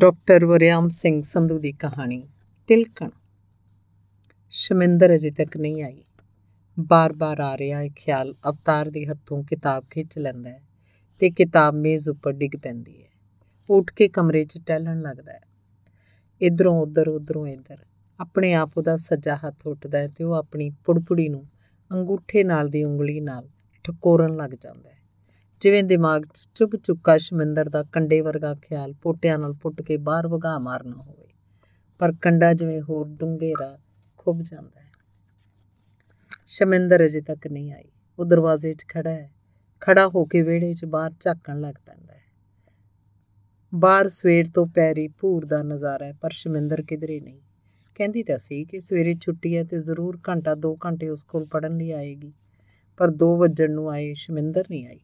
doctor Waryam Singh Sandhu ਦੀ ਕਹਾਣੀ ਤਿਲਕਣ ਸ਼ਮਿੰਦਰ ਅਜੇ ਤੱਕ ਨਹੀਂ ਆਈ ਬਾਰ-ਬਾਰ ਆ ਰਿਹਾ ਇਹ ਖਿਆਲ ਅਵਤਾਰ ਦੇ ਹੱਥੋਂ ਕਿਤਾਬ ਖਿੱਚ ਲੈਂਦਾ ਹੈ ਤੇ ਕਿਤਾਬ ਮੇਜ਼ ਉੱਪਰ ਡਿੱਗ ਪੈਂਦੀ ਹੈ ਉੱਠ ਕੇ ਕਮਰੇ 'ਚ ਟਹਿਲਣ ਲੱਗਦਾ ਹੈ ਇਧਰੋਂ ਉਧਰ ਉਧਰੋਂ ਇਧਰ ਆਪਣੇ ਆਪ ਉਹਦਾ ਸੱਜਾ ਹੱਥ ਉੱਠਦਾ ਹੈ ਤੇ ਉਹ ਆਪਣੀ ਪੁੜਪੁੜੀ ਨੂੰ ਅੰਗੂਠੇ ਨਾਲ ਦੀ ਉਂਗਲੀ ਨਾਲ ਠਕੋਰਨ ਲੱਗ ਜਾਂਦਾ ਹੈ ਜਿਵੇਂ ਦਿਮਾਗ 'ਚ ਚੁੱਪ ਚੁੱਕਾ ਸ਼ਮਿੰਦਰ ਦਾ ਕੰਡੇ ਵਰਗਾ ਖਿਆਲ ਪੋਟਿਆਂ ਨਾਲ ਪੁੱਟ ਕੇ ਬਾਹਰ ਵਗਾ ਮਾਰਨਾ ਹੋਵੇ ਪਰ ਕੰਡਾ ਜਿਵੇਂ ਹੋਰ ਡੁੰਗੇਰਾ ਖੁੱਭ ਜਾਂਦਾ ਹੈ ਸ਼ਮਿੰਦਰ ਅਜੇ ਤੱਕ ਨਹੀਂ ਆਈ ਉਹ ਦਰਵਾਜ਼ੇ 'ਚ ਖੜਾ ਹੈ ਖੜਾ ਹੋ ਕੇ ਵਿਹੜੇ 'ਚ ਬਾਹਰ ਝਾਕਣ ਲੱਗ ਪੈਂਦਾ ਹੈ ਬਾਹਰ ਸਵੇਰ ਤੋਂ ਪੈਰੀ ਭੂਰ ਦਾ ਨਜ਼ਾਰਾ ਹੈ ਪਰ ਸ਼ਮਿੰਦਰ ਕਿਧਰੇ ਨਹੀਂ ਕਹਿੰਦੀ ਤਾਂ ਸੀ ਕਿ ਸਵੇਰੇ ਛੁੱਟੀ ਹੈ ਤੇ ਜ਼ਰੂਰ ਘੰਟਾ 2 ਘੰਟੇ ਉਸ ਕੋਲ ਪੜਨ ਲਈ ਆਏਗੀ ਪਰ 2 ਵਜਣ ਨੂੰ ਆਏ ਸ਼ਮਿੰਦਰ ਨਹੀਂ ਆਈ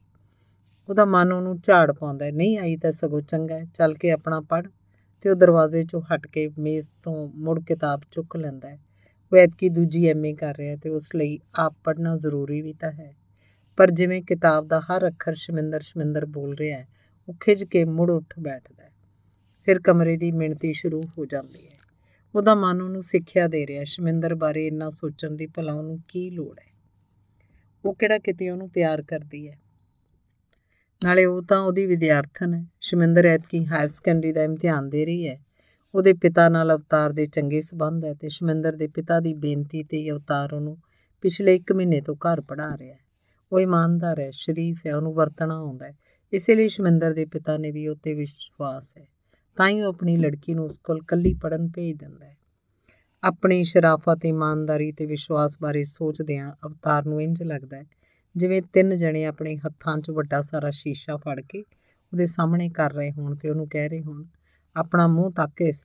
ਉਹਦਾ ਮਨ ਉਹਨੂੰ ਝਾੜ ਪਾਉਂਦਾ ਨਹੀਂ ਆਈ ਤਾਂ ਸਗੋਂ ਚੰਗਾ ਚੱਲ ਕੇ ਆਪਣਾ ਪੜ ਤੇ ਉਹ ਦਰਵਾਜ਼ੇ 'ਚੋਂ ਹਟ ਕੇ ਮੇਜ਼ ਤੋਂ ਮੁੜ ਕਿਤਾਬ ਚੁੱਕ ਲੈਂਦਾ ਹੈ ਵੈਦ ਕੀ ਦੂਜੀ ਐਮਏ ਕਰ ਰਿਹਾ ਤੇ ਉਸ ਲਈ ਆਪ ਪੜਨਾ ਜ਼ਰੂਰੀ ਵੀ ਤਾਂ ਹੈ ਪਰ ਜਿਵੇਂ ਕਿਤਾਬ ਦਾ ਹਰ ਅੱਖਰ ਸ਼ਮਿੰਦਰ ਸ਼ਮਿੰਦਰ ਬੋਲ ਰਿਹਾ ਹੈ ਉਹ ਖਿਜ ਕੇ ਮੁੜ ਉੱਠ ਬੈਠਦਾ ਹੈ ਫਿਰ ਕਮਰੇ ਦੀ ਮਿਣਤੀ ਸ਼ੁਰੂ ਹੋ ਜਾਂਦੀ ਹੈ ਉਹਦਾ ਮਨ ਉਹਨੂੰ ਸਿੱਖਿਆ ਦੇ ਰਿਹਾ ਸ਼ਮਿੰਦਰ ਬਾਰੇ ਇੰਨਾ ਸੋਚਣ ਦੀ ਭਲਾ ਉਹਨੂੰ ਕੀ ਲੋੜ ਹੈ ਉਹ ਕਿਹੜਾ ਕਿਤੇ ਉਹਨੂੰ ਪਿਆਰ ਕਰਦੀ ਹੈ ਨਾਲੇ ਉਹ ਤਾਂ ਉਹਦੀ ਵਿਦਿਆਰਥਣ ਹੈ ਸ਼ਮਿੰਦਰ ਐਤਕੀ ਹਾਇਰ ਸੈਕੰਡਰੀ ਦਾ ਇਮਤਿਹਾਨ ਦੇ ਰਹੀ ਹੈ ਉਹਦੇ ਪਿਤਾ ਨਾਲ ਅਵਤਾਰ ਦੇ ਚੰਗੇ ਸਬੰਧ ਹੈ ਤੇ ਸ਼ਮਿੰਦਰ ਦੇ ਪਿਤਾ ਦੀ ਬੇਨਤੀ ਤੇ ਅਵਤਾਰ ਉਹਨੂੰ ਪਿਛਲੇ 1 ਮਹੀਨੇ ਤੋਂ ਘਰ ਪੜਾ ਰਿਹਾ ਹੈ ਉਹ ਇਮਾਨਦਾਰ ਹੈ ਸ਼ਰੀਫ ਹੈ ਉਹਨੂੰ ਵਰਤਣਾ ਆਉਂਦਾ ਹੈ ਇਸੇ ਲਈ ਸ਼ਮਿੰਦਰ ਦੇ ਪਿਤਾ ਨੇ ਵੀ ਉਹਤੇ ਵਿਸ਼ਵਾਸ ਹੈ ਤਾਂ ਹੀ ਉਹ ਆਪਣੀ ਲੜਕੀ ਨੂੰ ਉਸ ਕੋਲ ਕੱਲੀ ਪੜਨ ਭੇਜ ਦਿੰਦਾ ਹੈ ਆਪਣੀ ਸ਼ਰਾਫਤ ਇਮਾਨਦਾਰੀ ਤੇ ਵਿਸ਼ਵਾਸ ਬਾਰੇ ਸੋਚਦਿਆਂ ਅਵਤਾਰ ਨੂੰ ਇੰਜ ਲੱਗਦਾ ਹੈ ਜਿਵੇਂ ਤਿੰਨ ਜਣੇ ਆਪਣੇ ਹੱਥਾਂ 'ਚ ਵੱਡਾ ਸਾਰਾ ਸ਼ੀਸ਼ਾ ਫੜ ਕੇ ਉਹਦੇ ਸਾਹਮਣੇ ਕਰ ਰਹੇ ਹੋਣ ਤੇ ਉਹਨੂੰ ਕਹਿ ਰਹੇ ਹੋਣ ਆਪਣਾ ਮੂੰਹ ਤੱਕ ਇਸ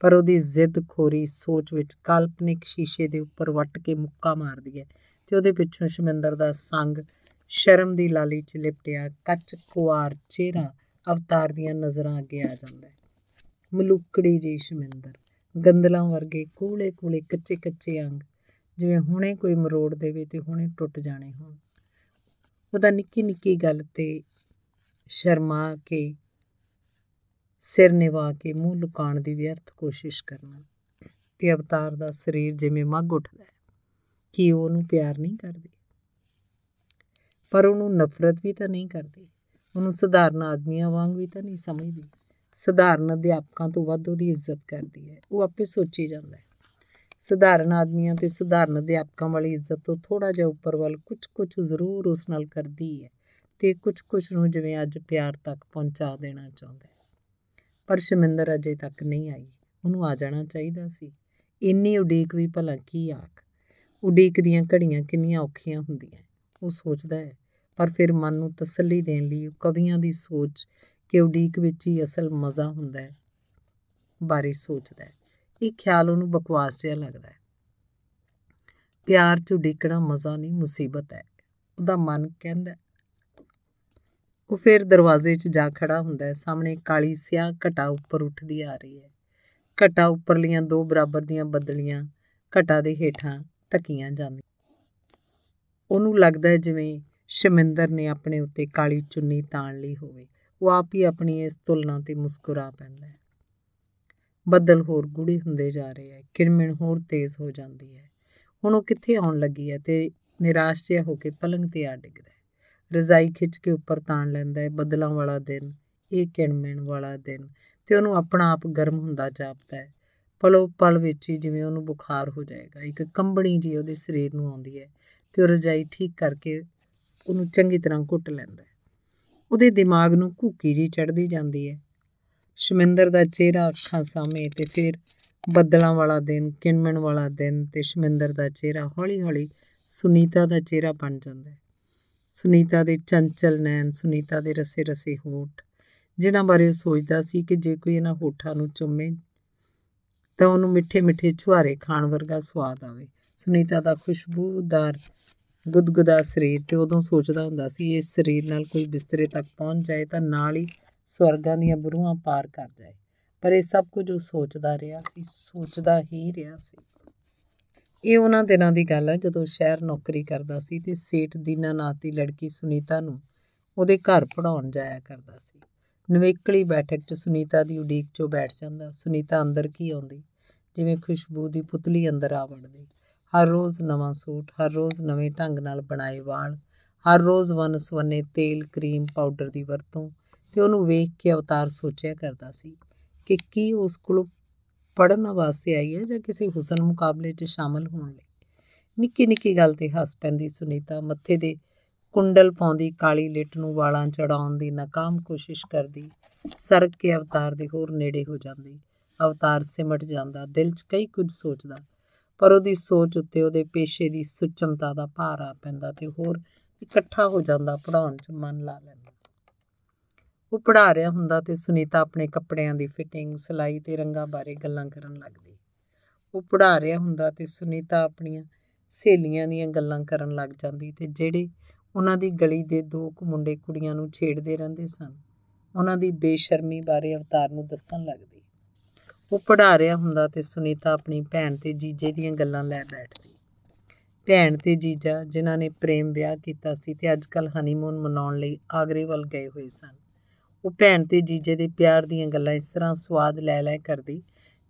ਪਰ ਉਹਦੀ ਜ਼ਿੱਦ ਖੋਰੀ ਸੋਚ ਵਿੱਚ ਕਾਲਪਨਿਕ ਸ਼ੀਸ਼ੇ ਦੇ ਉੱਪਰ ਵੱਟ ਕੇ ਮੁੱਕਾ ਮਾਰਦੀ ਹੈ ਤੇ ਉਹਦੇ ਪਿੱਛੋਂ ਸ਼ਮਿੰਦਰ ਦਾ ਸੰਗ ਸ਼ਰਮ ਦੀ ਲਾਲੀ 'ਚ ਲਿਪਟਿਆ ਕੱਚ ਕੁਆਰ ਚਿਹਰਾ ਅਵਤਾਰ ਦੀਆਂ ਨਜ਼ਰਾਂ ਅੱਗੇ ਆ ਜਾਂਦਾ ਹੈ ਮਲੂਕੜੀ ਜੀ ਸ਼ਮਿੰਦਰ ਗੰਦਲਾਂ ਵਰਗੇ ਕੋਲੇ ਕੋਲੇ ਕੱਚੇ ਕੱਚੇ ਅੰਗ ਜਿਵੇਂ ਹੁਣੇ ਕੋਈ ਮਰੋੜ ਦੇਵੇ ਤੇ ਹੁਣੇ ਟੁੱਟ ਜਾਣੇ ਹੋਣ ਉਹਦਾ ਨਿੱਕੀ ਨਿੱਕੀ ਗੱਲ ਤੇ ਸ਼ਰਮਾ ਕੇ ਸਿਰ ਨਿਵਾ ਕੇ ਮੂੰਹ ਲੁਕਾਉਣ ਦੀ ਵਿਅਰਥ ਕੋਸ਼ਿਸ਼ ਕਰਨਾ ਤੇ ਅਵਤਾਰ ਦਾ ਸਰੀਰ ਜਿਵੇਂ ਮੱਗ ਉੱਠਦਾ ਹੈ ਕਿ ਉਹ ਉਹਨੂੰ ਪਿਆਰ ਨਹੀਂ ਕਰਦੀ ਪਰ ਉਹਨੂੰ ਨਫ਼ਰਤ ਵੀ ਤਾਂ ਨਹੀਂ ਕਰਦੀ ਉਹਨੂੰ ਸਧਾਰਨ ਆਦਮੀਆਂ ਵਾਂਗ ਵੀ ਤਾਂ ਨਹੀਂ ਸਮਝਦੀ ਸਧਾਰਨ ਅਧਿਆਪਕਾਂ ਤੋਂ ਵੱਧ ਉਹਦੀ ਇੱਜ਼ਤ ਕਰਦੀ ਹੈ ਉਹ ਆਪੇ ਸੋਚੀ ਜਾਂਦਾ ਹੈ ਸਧਾਰਨ ਆਦਮੀਆਂ ਤੇ ਸਧਾਰਨ ਅਧਿਆਪਕਾਂ ਵਾਲੀ ਇੱਜ਼ਤ ਤੋਂ ਥੋੜਾ ਜਿਹਾ ਉੱਪਰ ਵੱਲ ਕੁਝ-ਕੁਝ ਜ਼ਰੂਰ ਉਸ ਨਾਲ ਕਰਦੀ ਹੈ ਤੇ ਕੁਝ-ਕੁਝ ਨੂੰ ਜਿਵੇਂ ਅੱਜ ਪਿਆਰ ਤੱਕ ਪਹੁੰਚਾ ਦੇਣਾ ਚਾਹੁੰਦਾ ਹੈ ਪਰ ਸ਼ਮਿੰਦਰ ਅਜੇ ਤੱਕ ਨਹੀਂ ਆਈ ਉਹਨੂੰ ਆ ਜਾਣਾ ਚਾਹੀਦਾ ਸੀ ਇੰਨੀ ਉਡੀਕ ਵੀ ਭਲਾ ਕੀ ਆਖ ਉਡੀਕ ਦੀਆਂ ਘੜੀਆਂ ਕਿੰਨੀਆਂ ਔਖੀਆਂ ਹੁੰਦੀਆਂ ਉਹ ਸੋਚਦਾ ਹੈ ਪਰ ਫਿਰ ਮਨ ਨੂੰ ਤਸੱਲੀ ਦੇਣ ਲਈ ਉਹ ਕਵੀਆਂ ਦੀ ਸੋਚ ਕਿ ਉਡੀਕ ਵਿੱਚ ਹੀ ਅਸਲ ਮਜ਼ਾ ਹੁੰਦਾ ਹੈ ਬਾਰੇ ਸੋਚਦਾ ਹੈ ਇਹ ਖਿਆਲ ਉਹਨੂੰ ਬਕਵਾਸ ਜਿਹਾ ਲੱਗਦਾ ਹੈ ਪਿਆਰ 'ਚ ਡਿੱਕਣਾ ਮਜ਼ਾ ਨਹੀਂ ਮੁਸੀਬਤ ਹੈ ਉਹਦਾ ਮਨ ਕਹਿੰਦਾ ਉਹ ਫਿਰ ਦਰਵਾਜ਼ੇ 'ਚ ਜਾ ਖੜਾ ਹੁੰਦਾ ਹੈ ਸਾਹਮਣੇ ਕਾਲੀ ਸਿਆਹ ਘਟਾ ਉੱਪਰ ਉੱਠਦੀ ਆ ਰਹੀ ਹੈ ਘਟਾ ਉੱਪਰ ਲੀਆਂ ਦੋ ਬਰਾਬਰ ਦੀਆਂ ਬੱਦਲੀਆਂ ਘਟਾ ਦੇ ਹੇਠਾਂ ਟਕੀਆਂ ਜਾਂਦੀਆਂ ਉਹਨੂੰ ਲੱਗਦਾ ਹੈ ਜਿਵੇਂ ਸ਼ਮਿੰਦਰ ਨੇ ਆਪਣੇ ਉੱਤੇ ਕਾਲੀ ਚੁੰਨੀ ਤਾਣ ਲਈ ਹੋਵੇ ਉਹ ਆਪ ਹੀ ਆਪਣੀ ਇਸ ਤੁਲਨਾ ਤੇ ਮੁਸਕਰਾ ਪੈਂਦਾ ਹੈ ਬੱਦਲ ਹੋਰ ਗੂੜੇ ਹੁੰਦੇ ਜਾ ਰਹੇ ਐ ਕਿਰਮਿਣ ਹੋਰ ਤੇਜ਼ ਹੋ ਜਾਂਦੀ ਹੈ ਹੁਣ ਉਹ ਕਿੱਥੇ ਆਉਣ ਲੱਗੀ ਹੈ ਤੇ ਨਿਰਾਸ਼ ਜਿਹਾ ਹੋ ਕੇ ਪਲੰਗ ਤੇ ਆ ਡਿੱਗਦਾ ਹੈ ਰਜ਼ਾਈ ਖਿੱਚ ਕੇ ਉੱਪਰ ਤਾਣ ਲੈਂਦਾ ਹੈ ਬੱਦਲਾਂ ਵਾਲਾ ਦਿਨ ਇਹ ਕਿਰਮਿਣ ਵਾਲਾ ਦਿਨ ਤੇ ਉਹਨੂੰ ਆਪਣਾ ਆਪ ਗਰਮ ਹੁੰਦਾ ਜਾਪਦਾ ਹੈ ਪਲੋ ਪਲ ਵਿੱਚ ਹੀ ਜਿਵੇਂ ਉਹਨੂੰ ਬੁਖਾਰ ਹੋ ਜਾਏਗਾ ਇੱਕ ਕੰਬਣੀ ਜੀ ਉਹਦੇ ਸਰੀਰ ਨੂੰ ਆਉਂਦੀ ਹੈ ਤੇ ਉਹ ਰਜਾਈ ਠੀਕ ਕਰਕੇ ਉਹਨੂੰ ਚੰਗੀ ਤਰ੍ਹਾਂ ਘੁੱਟ ਲੈਂਦਾ ਹੈ ਉਹਦੇ ਦਿਮਾਗ ਨੂੰ ਘੂਕੀ ਜੀ ਚੜਦੀ ਜਾਂਦੀ ਹੈ ਸ਼ਮਿੰਦਰ ਦਾ ਚਿਹਰਾ ਅੱਖਾਂ ਸਾਹਮਣੇ ਤੇ ਫਿਰ ਬੱਦਲਾਂ ਵਾਲਾ ਦਿਨ ਕਿਣਮਣ ਵਾਲਾ ਦਿਨ ਤੇ ਸ਼ਮਿੰਦਰ ਦਾ ਚਿਹਰਾ ਹੌਲੀ-ਹੌਲੀ ਸੁਨੀਤਾ ਦਾ ਚਿਹਰਾ ਬਣ ਜਾਂਦਾ ਹੈ ਸੁਨੀਤਾ ਦੇ ਚੰਚਲ ਨੈਣ ਸੁਨੀਤਾ ਦੇ ਰਸੇ-ਰਸੇ ਹੋਠ ਜਿਨ੍ਹਾਂ ਬਾਰੇ ਸੋਚਦਾ ਸੀ ਕਿ ਜੇ ਕੋਈ ਇਹਨਾਂ ਹੋਠਾਂ ਨੂੰ ਚੁੰਮੇ ਤਾਂ ਉਹਨੂੰ ਮਿੱਠੇ-ਮਿੱਠੇ ਛੁਹਾਰੇ ਖਾਣ ਵਰਗਾ ਸਵਾਦ ਆਵੇ ਸੁਨੀਤਾ ਦਾ ਖੁਸ਼ਬੂਦਾਰ ਗੁਦਗੁਦਾ ਸਰੀਰ ਤੇ ਉਦੋਂ ਸੋਚਦਾ ਹੁੰਦਾ ਸੀ ਇਸ ਸਰੀਰ ਨਾਲ ਕੋਈ ਬਿਸਤਰੇ ਤੱਕ ਪਹੁੰਚ ਜਾਏ ਤਾਂ ਨਾਲ ਹੀ ਸਵਰਗਾਂ ਦੀਆਂ ਬਰੂਹਾਂ ਪਾਰ ਕਰ ਜਾਏ ਪਰ ਇਹ ਸਭ ਕੁਝ ਉਹ ਸੋਚਦਾ ਰਿਹਾ ਸੀ ਸੋਚਦਾ ਹੀ ਰਿਹਾ ਸੀ ਇਹ ਉਹਨਾਂ ਦਿਨਾਂ ਦੀ ਗੱਲ ਹੈ ਜਦੋਂ ਸ਼ਹਿਰ ਨੌਕਰੀ ਕਰਦਾ ਸੀ ਤੇ ਸੇਠ ਦੀਨਾਨਾਥ ਦੀ ਲੜਕੀ ਸੁਨੀਤਾ ਨੂੰ ਉਹਦੇ ਘਰ ਪੜਾਉਣ ਜਾਇਆ ਕਰਦਾ ਸੀ ਨਵੇਕਲੀ ਬੈਠਕ 'ਚ ਸੁਨੀਤਾ ਦੀ ਉਡੀਕ 'ਚੋਂ ਬੈਠ ਜਾਂਦਾ ਸੁਨੀਤਾ ਅੰਦਰ ਕੀ ਆਉਂਦੀ ਜਿਵੇਂ ਖੁਸ਼ਬੂ ਦੀ ਪੁਤਲੀ ਅੰਦਰ ਆ ਵੜਦੀ ਹਰ ਰੋਜ਼ ਨਵਾਂ ਸੂਟ ਹਰ ਰੋਜ਼ ਨਵੇਂ ਢੰਗ ਨਾਲ ਬਣਾਏ ਵਾਲ ਹਰ ਰੋਜ਼ ਵਨ ਸਵਨੇ ਤੇਲ ਕਰੀਮ ਪਾਊਡਰ ਦੀ ਵਰਤੋਂ ਤੇ ਉਹਨੂੰ ਵੇਖ ਕੇ ਅਵਤਾਰ ਸੋਚਿਆ ਕਰਦਾ ਸੀ ਕਿ ਕੀ ਉਸ ਕੋਲ ਪੜਨ ਵਾਸਤੇ ਆਈ ਹੈ ਜਾਂ ਕਿਸੇ ਹੁਸਨ ਮੁਕਾਬਲੇ 'ਚ ਸ਼ਾਮਲ ਹੋਣ ਲਈ ਨਿੱਕੀ ਨਿੱਕੀ ਗੱਲ ਤੇ ਹੱਸ ਪੈਂਦੀ ਸੁਨੀਤਾ ਮੱਥੇ ਦੇ ਕੁੰਡਲ ਪਾਉਂਦੀ ਕਾਲੀ ਲਿੱਟ ਨੂੰ ਵਾਲਾਂ ਚੜਾਉਣ ਦੀ ਨਾਕਾਮ ਕੋਸ਼ਿਸ਼ ਕਰਦੀ ਸਰਕ ਕੇ ਅਵਤਾਰ ਦੇ ਹੋਰ ਨੇੜੇ ਹੋ ਜਾਂਦੀ ਅਵਤਾਰ ਸਿਮਟ ਜਾਂਦਾ ਦਿਲ 'ਚ ਕਈ ਕੁਝ ਸੋਚਦਾ ਪਰ ਉਹਦੀ ਸੋਚ ਉੱਤੇ ਉਹਦੇ ਪੇਸ਼ੇ ਦੀ ਸੁਚਮਤਾ ਦਾ ਭਾਰ ਆ ਪੈਂਦਾ ਤੇ ਹੋਰ ਇਕੱਠਾ ਹੋ ਜਾਂਦਾ ਪੜਾਉਣ 'ਚ ਮਨ ਲਾ ਲੈਂਦਾ ਉਹ ਪੜਾ ਰਿਹਾ ਹੁੰਦਾ ਤੇ ਸੁਨੀਤਾ ਆਪਣੇ ਕੱਪੜਿਆਂ ਦੀ ਫਿਟਿੰਗ ਸਿਲਾਈ ਤੇ ਰੰਗਾਂ ਬਾਰੇ ਗੱਲਾਂ ਕਰਨ ਲੱਗਦੀ ਉਹ ਪੜਾ ਰਿਹਾ ਹੁੰਦਾ ਤੇ ਸੁਨੀਤਾ ਆਪਣੀਆਂ ਸਹੇਲੀਆਂ ਦੀਆਂ ਗੱਲਾਂ ਕਰਨ ਲੱਗ ਜਾਂਦੀ ਤੇ ਜਿਹੜੇ ਉਹਨਾਂ ਦੀ ਗਲੀ ਦੇ ਦੋ ਕੁ ਮੁੰਡੇ ਕੁੜੀਆਂ ਨੂੰ ਛੇੜਦੇ ਰਹਿੰਦੇ ਸਨ ਉਹਨਾਂ ਦੀ ਬੇਸ਼ਰਮੀ ਬਾਰੇ ਅਵਤਾਰ ਨੂੰ ਦੱਸਣ ਲੱਗਦੀ ਉਹ ਪੜਾ ਰਿਹਾ ਹੁੰਦਾ ਤੇ ਸੁਨੀਤਾ ਆਪਣੀ ਭੈਣ ਤੇ ਜੀਜੇ ਦੀਆਂ ਗੱਲਾਂ ਲੈ ਬੈਠਦੀ ਭੈਣ ਤੇ ਜੀਜਾ ਜਿਨ੍ਹਾਂ ਨੇ ਪ੍ਰੇਮ ਵਿਆਹ ਕੀਤਾ ਸੀ ਤੇ ਅੱਜਕੱਲ ਹਨੀਮੂਨ ਮਨਾਉਣ ਲਈ ਆਗਰੇ ਵੱਲ ਗਏ ਹੋਏ ਸਨ ਉਹ ਭੈਣ ਤੇ ਜੀਜੇ ਦੇ ਪਿਆਰ ਦੀਆਂ ਗੱਲਾਂ ਇਸ ਤਰ੍ਹਾਂ ਸਵਾਦ ਲੈ ਲੈ ਕਰਦੀ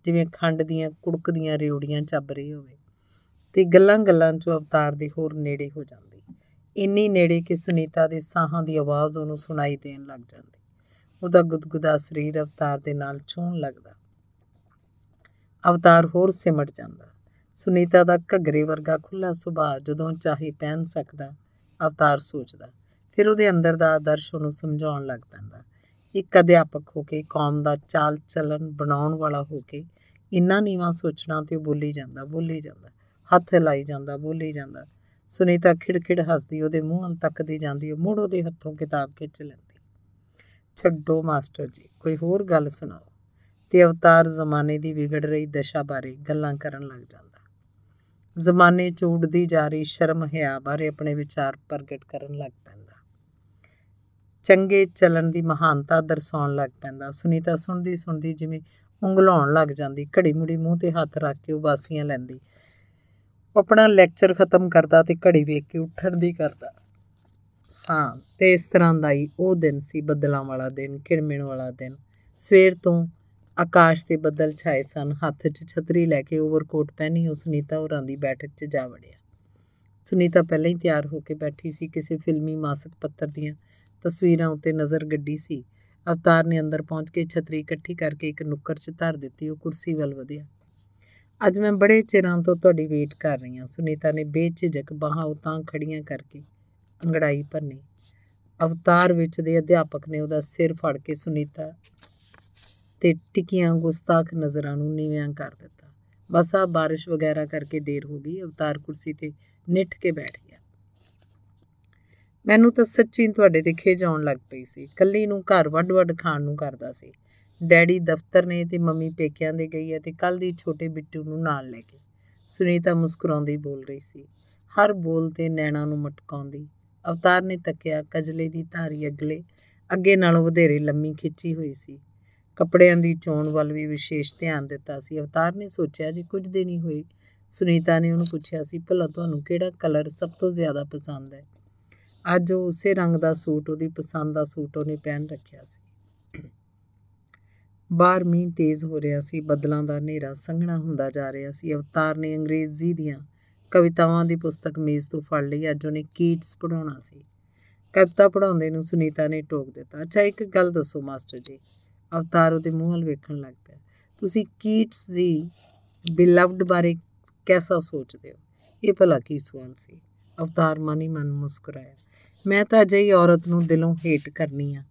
ਜਿਵੇਂ ਖੰਡ ਦੀਆਂ ਕੁੜਕ ਦੀਆਂ ਰਿਉੜੀਆਂ ਚੱਬ ਰਹੀ ਹੋਵੇ ਤੇ ਗੱਲਾਂ-ਗੱਲਾਂ 'ਚ ਅਵਤਾਰ ਦੇ ਹੋਰ ਨੇੜੇ ਹੋ ਜਾਂਦੀ ਇੰਨੀ ਨੇੜੇ ਕਿ ਸੁਨੀਤਾ ਦੇ ਸਾਹਾਂ ਦੀ ਆਵਾਜ਼ ਉਹਨੂੰ ਸੁਣਾਈ ਦੇਣ ਲੱਗ ਜਾਂਦੀ ਉਹਦਾ ਗੁਦਗੁਦਾ ਸਰੀਰ ਅਵਤਾਰ ਦੇ ਨਾਲ ਛੂਣ ਲੱਗਦਾ ਅਵਤਾਰ ਹੋਰ ਸਿਮਟ ਜਾਂਦਾ ਸੁਨੀਤਾ ਦਾ ਘਗਰੇ ਵਰਗਾ ਖੁੱਲਾ ਸੁਭਾਅ ਜਦੋਂ ਚਾਹੇ ਪਹਿਨ ਸਕਦਾ ਅਵਤਾਰ ਸੋਚਦਾ ਫਿਰ ਉਹਦੇ ਅੰਦਰ ਦਾ ਆਦਰਸ਼ ਉਹਨੂੰ ਸਮਝਾਉਣ ਲੱਗ ਪੈਂਦਾ ਇੱਕ ਅਧਿਆਪਕ ਹੋ ਕੇ ਕੌਮ ਦਾ ਚਾਲ ਚਲਨ ਬਣਾਉਣ ਵਾਲਾ ਹੋ ਕੇ ਇੰਨਾ ਨੀਵਾ ਸੋਚਣਾ ਤੇ ਬੋਲੀ ਜਾਂਦਾ ਬੋਲੀ ਜਾਂਦਾ ਹੱਥ ਲਾਈ ਜਾਂਦਾ ਬੋਲੀ ਜਾਂਦਾ ਸੁਨੀਤਾ ਖਿੜਖਿੜ ਹੱਸਦੀ ਉਹਦੇ ਮੂੰਹ ਹਲ ਤੱਕਦੀ ਜਾਂਦੀ ਉਹ ਮੁੜ ਉਹਦੇ ਹੱਥੋਂ ਕਿਤਾਬ ਖਿੱਚ ਲੈਂਦੀ ਛੱਡੋ ਮਾਸਟਰ ਜੀ ਕੋਈ ਹੋਰ ਗੱਲ ਸੁਣਾਓ ਤੇ ਅਵਤਾਰ ਜ਼ਮਾਨੇ ਦੀ ਵਿਗੜ ਰਹੀ ਦਸ਼ਾ ਬਾਰੇ ਗੱਲਾਂ ਕਰਨ ਲੱਗ ਜਾਂਦਾ ਜ਼ਮਾਨੇ 'ਚ ਉਡਦੀ ਜਾ ਰਹੀ ਸ਼ਰਮ ਹਿਆ ਬਾਰੇ ਆਪਣੇ ਵਿਚਾਰ ਪ੍ਰਗਟ ਕਰਨ ਲੱਗ ਪੈਂਦਾ ਚੰਗੇ ਚੱਲਣ ਦੀ ਮਹਾਨਤਾ ਦਰਸਾਉਣ ਲੱਗ ਪੈਂਦਾ ਸੁਨੀਤਾ ਸੁਣਦੀ ਸੁਣਦੀ ਜਿਵੇਂ ਉਂਗਲਾਉਣ ਲੱਗ ਜਾਂਦੀ ਘੜੀ ਮੁੜੀ ਮੂੰਹ ਤੇ ਹੱਥ ਰੱਖ ਕੇ ਉਬਾਸੀਆਂ ਲੈਂਦੀ ਆਪਣਾ ਲੈਕਚਰ ਖਤਮ ਕਰਦਾ ਤੇ ਘੜੀ ਵੇਖ ਕੇ ਉੱਠਣ ਦੀ ਕਰਦਾ ਹਾਂ ਤੇ ਇਸ ਤਰ੍ਹਾਂ ਦਾ ਹੀ ਉਹ ਦਿਨ ਸੀ ਬੱਦਲਾਂ ਵਾਲਾ ਦਿਨ ਕਿੜਮਿਣ ਵਾਲਾ ਦਿਨ ਸਵੇਰ ਤੋਂ ਆਕਾਸ਼ ਤੇ ਬੱਦਲ ਛਾਏ ਸਨ ਹੱਥ 'ਚ ਛਤਰੀ ਲੈ ਕੇ ਓਵਰਕੋਟ ਪਹਿਨੀ ਉਹ ਸੁਨੀਤਾ ਹੋਰਾਂ ਦੀ ਬੈਠਕ 'ਚ ਜਾ ਵੜਿਆ ਸੁਨੀਤਾ ਪਹਿਲਾਂ ਹੀ ਤਿਆਰ ਹੋ ਕੇ ਬੈਠੀ ਸੀ ਕਿਸੇ ਫਿਲਮੀ ਮਾਸਕ ਪੱਤਰ ਦੀਆਂ ਤਸਵੀਰਾਂ ਉੱਤੇ ਨਜ਼ਰ ਗੱਡੀ ਸੀ ਅਵਤਾਰ ਨੇ ਅੰਦਰ ਪਹੁੰਚ ਕੇ ਛਤਰੀ ਇਕੱਠੀ ਕਰਕੇ ਇੱਕ ਨੁੱਕਰ 'ਚ ਧਰ ਦਿੱਤੀ ਉਹ ਕੁਰਸੀ ਵੱਲ ਵਧਿਆ ਅੱਜ ਮੈਂ ਬੜੇ ਚਿਰਾਂ ਤੋਂ ਤੁਹਾਡੀ ਵੇਟ ਕਰ ਰਹੀ ਹਾਂ ਸੁਨੀਤਾ ਨੇ ਬੇਝਿਜਕ ਬਾਹਾਂ ਉਤਾਂ ਖੜੀਆਂ ਕਰਕੇ ਅੰਗੜਾਈ ਭਰਨੀ ਅਵਤਾਰ ਵਿੱਚ ਦੇ ਅਧਿਆਪਕ ਨੇ ਉਹਦਾ ਸਿਰ ਫੜ ਕੇ ਸੁਨੀਤਾ ਤੇ ਟਿੱਕੀਆਂ ਗੁਸਤਾਖ ਨਜ਼ਰਾਂ ਨੂੰ ਨੀਵਿਆਂ ਕਰ ਦਿੱਤਾ ਬਸ ਆ ਬਾਰਿਸ਼ ਵਗੈਰਾ ਕਰਕੇ ਦੇਰ ਹੋ ਗਈ ਅਵਤਾਰ ਕੁਰਸੀ ਤੇ ਨਿੱਠ ਕੇ ਬੈਠ ਗਿਆ ਮੈਨੂੰ ਤਾਂ ਸੱਚੀ ਤੁਹਾਡੇ ਤੇ ਖੇਜ ਆਉਣ ਲੱਗ ਪਈ ਸੀ ਕੱਲੀ ਨੂੰ ਘਰ ਵੱਡ-ਵੱਡ ਖਾਣ ਨੂੰ ਕਰਦਾ ਸੀ ਡੈਡੀ ਦਫ਼ਤਰ ਨੇ ਤੇ ਮੰਮੀ ਪੇਕਿਆਂ ਦੇ ਗਈ ਹੈ ਤੇ ਕੱਲ ਦੀ ਛੋਟੇ ਬਿੱਟੂ ਨੂੰ ਨਾਲ ਲੈ ਕੇ ਸੁਨੀਤਾ ਮੁਸਕਰਾਉਂਦੀ ਬੋਲ ਰਹੀ ਸੀ ਹਰ ਬੋਲ ਤੇ ਨੈਣਾ ਨੂੰ ਮਟਕਾਉਂਦੀ ਅਵਤਾਰ ਨੇ ਤੱਕਿਆ ਕਜਲੇ ਦੀ ਧਾਰੀ ਅਗਲੇ ਅੱਗੇ ਨਾਲੋਂ ਵਧੇਰੇ ਲੰਮੀ ਖਿੱਚੀ ਹੋਈ ਸੀ ਕੱਪੜਿਆਂ ਦੀ ਚੋਣ ਵੱਲ ਵੀ ਵਿਸ਼ੇਸ਼ ਧਿਆਨ ਦਿੱਤਾ ਸੀ ਅਵਤਾਰ ਨੇ ਸੋਚਿਆ ਜੇ ਕੁਝ ਦਿਨ ਹੀ ਹੋਏ ਸੁਨੀਤਾ ਨੇ ਉਹਨੂੰ ਪੁੱਛਿਆ ਸੀ ਭਲਾ ਤੁਹਾਨੂੰ ਕਿਹੜਾ ਕਲਰ ਸਭ ਤੋਂ ਜ਼ਿਆਦਾ ਪਸੰਦ ਹੈ ਅੱਜ ਉਹ ਉਸੇ ਰੰਗ ਦਾ ਸੂਟ ਉਹਦੀ ਪਸੰਦ ਦਾ ਸੂਟ ਉਹਨੇ ਪਹਿਨ ਰੱਖਿਆ ਸੀ ਬਾਹਰ ਮੀਂਹ ਤੇਜ਼ ਹੋ ਰਿਹਾ ਸੀ ਬੱਦਲਾਂ ਦਾ ਹਨੇਰਾ ਸੰਘਣਾ ਹੁੰਦਾ ਜਾ ਰਿਹਾ ਸੀ ਅਵਤਾਰ ਨੇ ਅੰਗਰੇਜ਼ੀ ਦੀਆਂ ਕਵਿਤਾਵਾਂ ਦੀ ਪੁਸਤਕ ਮੇਜ਼ ਤੋਂ ਫੜ ਲਈ ਅੱਜ ਉਹਨੇ ਕੀਟਸ ਪੜਾਉਣਾ ਸੀ ਕਵਿਤਾ ਪੜਾਉਂਦੇ ਨੂੰ ਸੁਨੀਤਾ ਨੇ ਟੋਕ ਦਿੱਤਾ ਅੱਛਾ ਇੱਕ ਗੱਲ ਦੱਸੋ ਮਾਸਟਰ ਜੀ ਅਵਤਾਰ ਉਹਦੇ ਮੂੰਹ ਹਲ ਵੇਖਣ ਲੱਗ ਪਿਆ ਤੁਸੀਂ ਕੀਟਸ ਦੀ ਬਿਲਵਡ ਬਾਰੇ ਕਿਹਦਾ ਸੋਚਦੇ ਹੋ ਇਹ ਭਲਾ ਕੀ ਸਵਾਲ ਸੀ ਅਵਤਾਰ ਮਨੀ ਮਨ ਮੁਸਕਰਾਇਆ ਮੈਂ ਤਾਂ ਅਜਿਹੀ ਔਰਤ ਨੂੰ ਦਿਲੋਂ ਹੇਟ ਕਰਨੀ ਆ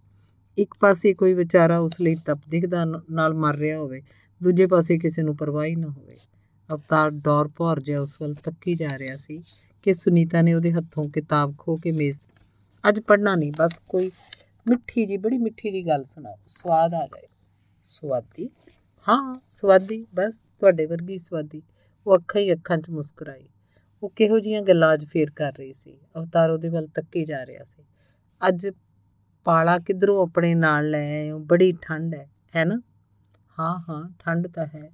ਇੱਕ ਪਾਸੇ ਕੋਈ ਵਿਚਾਰਾ ਉਸ ਲਈ ਤਪ ਦਿਖਦਾ ਨਾਲ ਮਰ ਰਿਹਾ ਹੋਵੇ ਦੂਜੇ ਪਾਸੇ ਕਿਸੇ ਨੂੰ ਪਰਵਾਹ ਹੀ ਨਾ ਹੋਵੇ ਅਵਤਾਰ ਡੋਰ ਪਰ ਜੇ ਉਸ ਵੱਲ ਤੱਕੀ ਜਾ ਰਿਹਾ ਸੀ ਕਿ ਸੁਨੀਤਾ ਨੇ ਉਹਦੇ ਹੱਥੋਂ ਕਿਤਾਬ ਖੋ ਕੇ ਮੇਜ਼ ਅੱਜ ਪੜਨਾ ਨਹੀਂ ਬਸ ਕੋਈ ਮਿੱਠੀ ਜੀ ਬੜੀ ਮਿੱਠੀ ਜੀ ਗੱਲ ਸੁਣਾਓ ਸਵਾਦ ਆ ਜਾਏ ਸਵਾਦੀ ਹਾਂ ਸਵਾਦੀ ਬਸ ਤੁਹਾਡੇ ਵਰਗੀ ਸਵਾਦੀ ਉਹ ਅੱਖਾਂ ਹੀ ਅੱਖਾਂ 'ਚ ਮੁਸਕਰਾਈ ਉਹ ਕਿਹੋ ਜੀਆਂ ਗੱਲਾਂ ਅੱਜ ਫੇਰ ਕਰ ਰਹੀ ਸੀ ਅਵਤਾਰ ਉਹਦੇ ਵੱਲ ਤੱਕੇ ਜਾ ਰਿਹਾ ਸੀ ਅੱਜ ਪਾਲਾ ਕਿਧਰੋਂ ਆਪਣੇ ਨਾਲ ਲੈ ਆਏ ਹੋ ਬੜੀ ਠੰਡ ਹੈ ਹੈ ਨਾ ਹਾਂ ਹਾਂ ਠੰਡ ਤਾਂ ਹੈ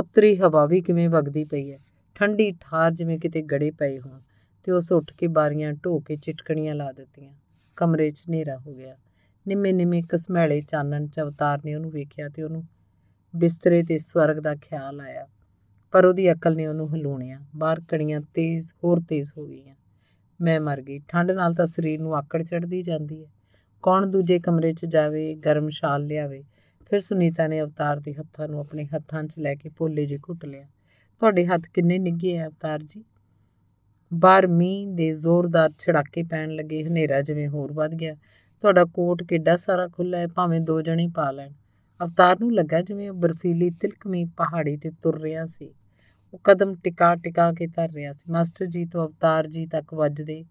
ਉਤਰੀ ਹਵਾ ਵੀ ਕਿਵੇਂ ਵਗਦੀ ਪਈ ਹੈ ਠੰਡੀ ਠਾਰ ਜਿਵੇਂ ਕਿਤੇ ਗੜੇ ਪਏ ਹੋਣ ਤੇ ਉਸ ਉੱਠ ਕੇ ਬਾਰੀਆਂ ਢੋ ਕੇ ਚਿਟਕਣੀਆਂ ਲਾ ਦਿੱਤੀਆਂ ਕਮਰੇ 'ਚ ਹਨੇਰਾ ਹੋ ਗਿਆ ਨਿੰਮੇ ਨਿੰਮੇ ਕਸਮੈਲੇ ਚਾਨਣ ਚ ਅਵਤਾਰ ਨੇ ਉਹਨੂੰ ਵੇਖਿਆ ਤੇ ਉਹਨੂੰ ਬਿਸਤਰੇ ਤੇ ਸਵਰਗ ਦਾ ਖਿਆਲ ਆਇਆ ਪਰ ਉਹਦੀ ਅਕਲ ਨੇ ਉਹਨੂੰ ਹਲੂਣਿਆ ਬਾਹਰ ਕਣੀਆਂ ਤੇਜ਼ ਹੋਰ ਤੇਜ਼ ਹੋ ਗਈਆਂ ਮੈਂ ਮਰ ਗਈ ਠੰਡ ਨਾਲ ਤਾਂ ਸਰੀਰ ਨੂੰ ਆਕੜ ਚੜਦੀ ਜਾਂਦੀ ਹੈ ਕੌਣ ਦੂਜੇ ਕਮਰੇ 'ਚ ਜਾਵੇ ਗਰਮ ਸ਼ਾਲ ਲਿਆਵੇ ਫਿਰ ਸੁਨੀਤਾ ਨੇ ਅਵਤਾਰ ਦੇ ਹੱਥਾਂ ਨੂੰ ਆਪਣੇ ਹੱਥਾਂ 'ਚ ਲੈ ਕੇ ਭੋਲੇ ਜੇ ਘੁੱਟ ਲਿਆ ਤੁਹਾਡੇ ਹੱਥ ਕਿੰਨੇ ਨਿੱਗੇ ਆ ਅਵਤਾਰ ਜੀ ਬਾਹਰ ਮੀਂਹ ਦੇ ਜ਼ੋਰਦਾਰ ਛੜਾਕੇ ਪੈਣ ਲੱਗੇ ਹਨੇਰਾ ਜਿਵੇਂ ਹੋਰ ਵੱਧ ਗਿਆ ਤੁਹਾਡਾ ਕੋਟ ਕਿੱਡਾ ਸਾਰਾ ਖੁੱਲਾ ਹੈ ਭਾਵੇਂ ਦੋ ਜਣੇ ਪਾ ਲੈਣ ਅਵਤਾਰ ਨੂੰ ਲੱਗਾ ਜਿਵੇਂ ਉਹ ਬਰਫੀਲੀ ਤਿਲਕਮੀ ਪਹਾੜੀ ਤੇ ਤੁਰ ਰਿਹਾ ਸੀ ਉਹ ਕਦਮ ਟਿਕਾ ਟਿਕਾ ਕੇ ਧਰ ਰਿਹਾ ਸੀ ਮਾਸਟਰ ਜੀ ਤੋਂ ਅਵਤਾਰ ਜੀ ਤੱਕ ਵੱਜਦੇ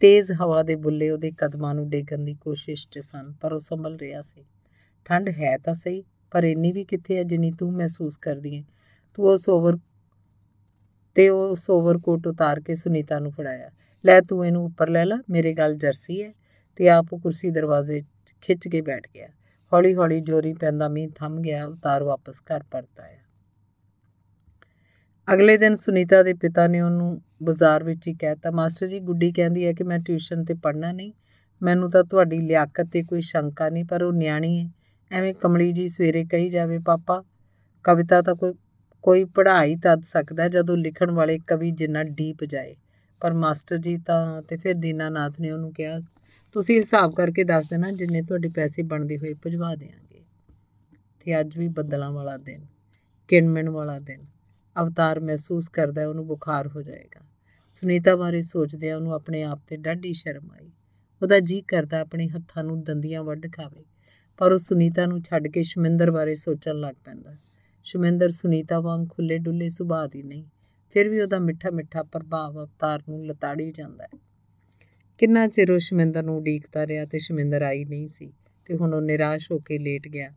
ਤੇਜ਼ ਹਵਾ ਦੇ ਬੁੱਲੇ ਉਹਦੇ ਕਦਮਾਂ ਨੂੰ ਡੇਗਣ ਦੀ ਕੋਸ਼ਿਸ਼ 'ਚ ਸਨ ਪਰ ਉਹ ਸੰਭਲ ਰਿਹਾ ਸੀ ਠੰਡ ਹੈ ਤਾਂ ਸਹੀ ਪਰ ਇੰਨੀ ਵੀ ਕਿੱਥੇ ਹੈ ਜਿੰਨੀ ਤੂੰ ਮਹਿਸੂਸ ਕਰਦੀ ਹੈ ਤੂੰ ਉਸ ਓਵਰ ਤੇ ਉਹ ਸੋਵਰ ਕੋਟ ਉਤਾਰ ਕੇ ਸੁਨੀਤਾ ਨੂੰ ਫੜਾਇਆ ਲੈ ਤੂੰ ਇਹਨੂੰ ਉੱਪਰ ਲੈ ਲੈ ਮੇਰੇ ਗੱਲ ਜਰਸੀ ਹੈ ਤੇ ਆਪ ਉਹ ਕੁਰਸੀ ਦਰਵਾਜ਼ੇ ਖਿੱਚ ਕੇ ਬੈਠ ਗਿਆ ਹੌਲੀ ਹੌਲੀ ਜੋਰੀ ਪੈਂਦਾ ਮੀਂਹ ਥੰਮ ਗਿਆ ਉਤਾਰ ਵਾਪਸ ਘਰ ਪਰਤਾ ਅਗਲੇ ਦਿਨ ਸੁਨੀਤਾ ਦੇ ਪਿਤਾ ਨੇ ਉਹਨੂੰ ਬਾਜ਼ਾਰ ਵਿੱਚ ਹੀ ਕਹਿਤਾ ਮਾਸਟਰ ਜੀ ਗੁੱਡੀ ਕਹਿੰਦੀ ਹੈ ਕਿ ਮੈਂ ਟਿਊਸ਼ਨ ਤੇ ਪੜ੍ਹਨਾ ਨਹੀਂ ਮੈਨੂੰ ਤਾਂ ਤੁਹਾਡੀ ਲਿਆਕਤ ਤੇ ਕੋਈ ਸ਼ੰਕਾ ਨਹੀਂ ਪਰ ਉਹ ਨਿਆਣੀ ਹੈ ਐਵੇਂ ਕਮਲੀ ਜੀ ਸਵੇਰੇ ਕਹੀ ਜਾਵੇ ਪਾਪਾ ਕਵਿਤਾ ਤਾਂ ਕੋਈ ਕੋਈ ਪੜ੍ਹਾਈ ਤਦ ਸਕਦਾ ਜਦੋਂ ਲਿਖਣ ਵਾਲੇ ਕਵੀ ਜਿੰਨਾ ਡੀਪ ਜਾਏ ਪਰ ਮਾਸਟਰ ਜੀ ਤਾਂ ਤੇ ਫਿਰ ਦੀਨਾਨਾਥ ਨੇ ਉਹਨੂੰ ਕਿਹਾ ਤੁਸੀਂ ਹਿਸਾਬ ਕਰਕੇ ਦੱਸ ਦੇਣਾ ਜਿੰਨੇ ਤੁਹਾਡੇ ਪੈਸੇ ਬਣਦੇ ਹੋਏ ਭਜਵਾ ਦੇਵਾਂਗੇ ਤੇ ਅੱਜ ਵੀ ਬੱਦਲਾਂ ਵਾਲਾ ਦਿਨ ਕਿਣਮਣ ਵਾਲਾ ਦਿਨ ਅਵਤਾਰ ਮਹਿਸੂਸ ਕਰਦਾ ਉਹਨੂੰ ਬੁਖਾਰ ਹੋ ਜਾਏਗਾ ਸੁਨੀਤਾ ਬਾਰੇ ਸੋਚਦੇ ਆ ਉਹਨੂੰ ਆਪਣੇ ਆਪ ਤੇ ਡਾਢੀ ਸ਼ਰਮ ਆਈ ਉਹਦਾ ਜੀ ਕਰਦਾ ਆਪਣੇ ਹੱਥਾਂ ਨੂੰ ਦੰਦੀਆਂ ਵੱਢ ਖਾਵੇ ਪਰ ਉਹ ਸੁਨੀਤਾ ਨੂੰ ਛੱਡ ਕੇ ਸ਼ਮਿੰਦਰ ਬਾਰੇ ਸੋਚਣ ਲੱਗ ਪੈਂਦਾ ਸ਼ਮਿੰਦਰ ਸੁਨੀਤਾ ਵਾਂਗ ਖੁੱਲੇ ਡੁੱਲੇ ਸੁਭਾਅ ਦੀ ਨਹੀਂ ਫਿਰ ਵੀ ਉਹਦਾ ਮਿੱਠਾ ਮਿੱਠਾ ਪ੍ਰਭਾਵ ਅਵਤਾਰ ਨੂੰ ਲਤਾੜੀ ਜਾਂਦਾ ਹੈ ਕਿੰਨਾ ਚਿਰ ਉਹ ਸ਼ਮਿੰਦਰ ਨੂੰ ਉਡੀਕਦਾ ਰਿਹਾ ਤੇ ਸ਼ਮਿੰਦਰ ਆਈ ਨਹੀਂ ਸੀ ਤੇ ਹੁਣ ਉਹ ਨਿਰਾਸ਼ ਹੋ ਕੇ ਲੇਟ ਗਿਆ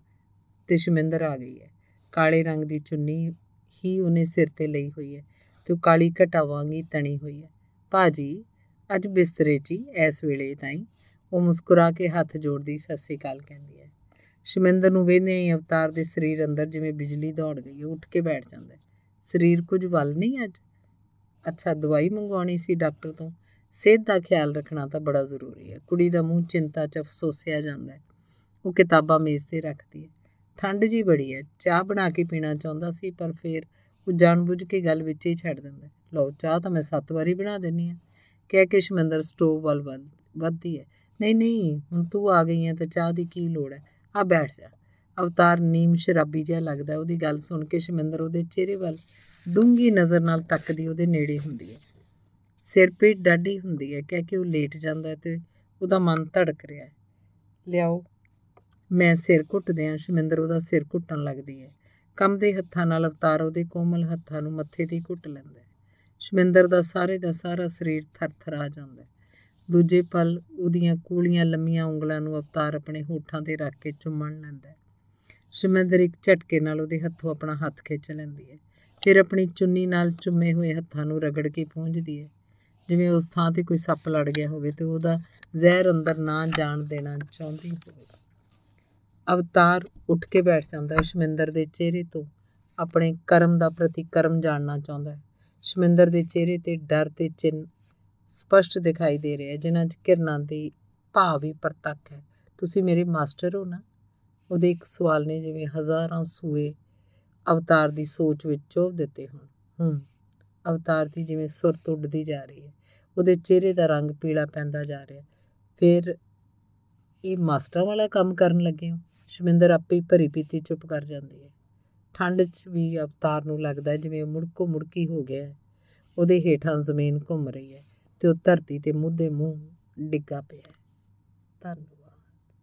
ਤੇ ਸ਼ਮਿੰਦਰ ਆ ਗਈ ਹੈ ਕਾਲੇ ਰੰਗ ਦੀ ਚੁੰਨੀ ਹੀ ਉਹਨੇ ਸਿਰ ਤੇ ਲਈ ਹੋਈ ਹੈ ਤੇ ਕਾਲੀ ਘਟਾਵਾਂਗੀ ਤਣੀ ਹੋਈ ਹੈ ਭਾਜੀ ਅੱਜ ਬਿਸਤਰੇ 'ਚ ਇਸ ਵੇਲੇ ਤਾਈ ਉਹ ਮੁਸਕਰਾ ਕੇ ਹੱਥ ਜੋੜਦੀ ਸਤਿ ਸ੍ਰੀ ਅਕਾਲ ਕਹਿੰਦੀ ਹੈ ਸ਼ਮਿੰਦਰ ਨੂੰ ਵੇਖਦੇ ਹੀ ਅਵਤਾਰ ਦੇ ਸਰੀਰ ਅੰਦਰ ਜਿਵੇਂ ਬਿਜਲੀ ਦੌੜ ਗਈ ਉੱਠ ਕੇ ਬੈਠ ਜਾਂਦਾ ਸਰੀਰ ਕੁਝ ਵੱਲ ਨਹੀਂ ਅੱਜ ਅੱਛਾ ਦਵਾਈ ਮੰਗਵਾਉਣੀ ਸੀ ਡਾਕਟਰ ਤੋਂ ਸਿਹਤ ਦਾ ਖਿਆਲ ਰੱਖਣਾ ਤਾਂ ਬੜਾ ਜ਼ਰੂਰੀ ਹੈ ਕੁੜੀ ਦਾ ਮੂੰਹ ਚਿੰਤਾ 'ਚ ਅਫਸੋਸਿਆ ਜਾਂਦਾ ਹੈ ਉਹ ਕਿਤਾਬਾਂ ਮੇਜ਼ ਤੇ ਰੱਖਦੀ ਹੈ ਠੰਡ ਜੀ ਬੜੀ ਐ ਚਾਹ ਬਣਾ ਕੇ ਪੀਣਾ ਚਾਹੁੰਦਾ ਸੀ ਪਰ ਫੇਰ ਉਹ ਜਾਣਬੁੱਝ ਕੇ ਗੱਲ ਵਿੱਚ ਹੀ ਛੱਡ ਦਿੰਦਾ ਲਓ ਚਾਹ ਤਾਂ ਮੈਂ ਸੱਤ ਵਾਰੀ ਬਣਾ ਦਿੰਨੀ ਆ ਕਹਿ ਕੇ ਸ਼ਮਿੰਦਰ ਸਟੋਵ ਵੱਲ ਵੱਧਦੀ ਐ ਨਹੀਂ ਨਹੀਂ ਹੁਣ ਤੂੰ ਆ ਗਈ ਐ ਤਾਂ ਚਾਹ ਦੀ ਕੀ ਲੋੜ ਐ ਆ ਬੈਠ ਜਾ ਅਵਤਾਰ ਨੀਮ ਸ਼ਰਾਬੀ ਜਿਹਾ ਲੱਗਦਾ ਉਹਦੀ ਗੱਲ ਸੁਣ ਕੇ ਸ਼ਮਿੰਦਰ ਉਹਦੇ ਚਿਹਰੇ ਵੱਲ ਡੂੰਗੀ ਨਜ਼ਰ ਨਾਲ ਤੱਕਦੀ ਉਹਦੇ ਨੇੜੇ ਹੁੰਦੀ ਐ ਸਿਰ ਪੀੜ ਡਾਢੀ ਹੁੰਦੀ ਐ ਕਹਿ ਕੇ ਉਹ ਲੇਟ ਜਾਂਦਾ ਤੇ ਉਹਦਾ ਮਨ ਧੜਕ ਰਿਹਾ ਹੈ ਲਿਆਓ ਮੈਂ ਸਿਰ ਘੁੱਟਦਿਆਂ ਸ਼ਮਿੰਦਰ ਉਹਦਾ ਸਿਰ ਘੁੱਟਣ ਲੱਗਦੀ ਹੈ ਕੰਬਦੇ ਹੱਥਾਂ ਨਾਲ ਅਵਤਾਰ ਉਹਦੇ ਕੋਮਲ ਹੱਥਾਂ ਨੂੰ ਮੱਥੇ ਤੇ ਘੁੱਟ ਲੈਂਦਾ ਹੈ ਸ਼ਮਿੰਦਰ ਦਾ ਸਾਰੇ ਦਾ ਸਾਰਾ ਸਰੀਰ ਥਰਥਰਾ ਜਾਂਦਾ ਹੈ ਦੂਜੇ ਪਲ ਉਹਦੀਆਂ ਕੂਲੀਆਂ ਲੰਮੀਆਂ ਉਂਗਲਾਂ ਨੂੰ ਅਵਤਾਰ ਆਪਣੇ ਹੋਠਾਂ ਤੇ ਰੱਖ ਕੇ ਚੁੰਮਣ ਲੈਂਦਾ ਹੈ ਸ਼ਮਿੰਦਰ ਇੱਕ ਝਟਕੇ ਨਾਲ ਉਹਦੇ ਹੱਥੋਂ ਆਪਣਾ ਹੱਥ ਖਿੱਚ ਲੈਂਦੀ ਹੈ ਫਿਰ ਆਪਣੀ ਚੁੰਨੀ ਨਾਲ ਚੁੰਮੇ ਹੋਏ ਹੱਥਾਂ ਨੂੰ ਰਗੜ ਕੇ ਪੂੰਝਦੀ ਹੈ ਜਿਵੇਂ ਉਸ ਥਾਂ ਤੇ ਕੋਈ ਸੱਪ ਲੜ ਗਿਆ ਹੋਵੇ ਤੇ ਉਹਦਾ ਜ਼ਹਿਰ ਅੰਦਰ ਨਾ ਜਾਣ ਦੇਣਾ ਚਾਹੁੰਦੀ ਹੋਵੇ ਅਵਤਾਰ ਉੱਠ ਕੇ ਬੈਠ ਜਾਂਦਾ ਹੈ ਸ਼ਮਿੰਦਰ ਦੇ ਚਿਹਰੇ ਤੋਂ ਆਪਣੇ ਕਰਮ ਦਾ ਪ੍ਰਤੀਕਰਮ ਜਾਣਨਾ ਚਾਹੁੰਦਾ ਹੈ ਸ਼ਮਿੰਦਰ ਦੇ ਚਿਹਰੇ ਤੇ ਡਰ ਤੇ ਚਿੰਨ ਸਪਸ਼ਟ ਦਿਖਾਈ ਦੇ ਰਿਹਾ ਜਿਨ੍ਹਾਂ 'ਚ ਕਿਰਨਾਂ ਦੀ ਭਾਵ ਵੀ ਪ੍ਰਤੱਖ ਹੈ ਤੁਸੀਂ ਮੇਰੇ ਮਾਸਟਰ ਹੋ ਨਾ ਉਹਦੇ ਇੱਕ ਸਵਾਲ ਨੇ ਜਿਵੇਂ ਹਜ਼ਾਰਾਂ ਸੂਏ ਅਵਤਾਰ ਦੀ ਸੋਚ ਵਿੱਚ ਚੋਬ ਦਿੱਤੇ ਹੋਣ ਹੂੰ ਅਵਤਾਰ ਦੀ ਜਿਵੇਂ ਸੁਰ ਤੁੱਟਦੀ ਜਾ ਰਹੀ ਹੈ ਉਹਦੇ ਚਿਹਰੇ ਦਾ ਰੰਗ ਪੀਲਾ ਪੈਂਦਾ ਜਾ ਰਿਹਾ ਫਿਰ ਇਹ ਮਾਸਟਰ ਵਾਲਾ ਕੰਮ ਕਰਨ ਲੱਗੇ ਹੋ ਸ਼ਮਿੰਦਰ ਆਪੇ ਭਰੀ ਪੀਤੀ ਚੁੱਪ ਕਰ ਜਾਂਦੀ ਹੈ ਠੰਡ 'ਚ ਵੀ ਅਵਤਾਰ ਨੂੰ ਲੱਗਦਾ ਜਿਵੇਂ ਉਹ ਮੁੜਕੋ ਮੁੜਕੀ ਹੋ ਗਿਆ ਉਹਦੇ ਹੇਠਾਂ ਜ਼ਮੀਨ ਘੁੰਮ ਰਹੀ ਹੈ ਤੇ ਉਹ ਧਰਤੀ ਤੇ ਮੁੱਦੇ ਮੂੰਹ ਡਿੱਗਾ ਪਿਆ ਹੈ ਧੰਨਵਾਦ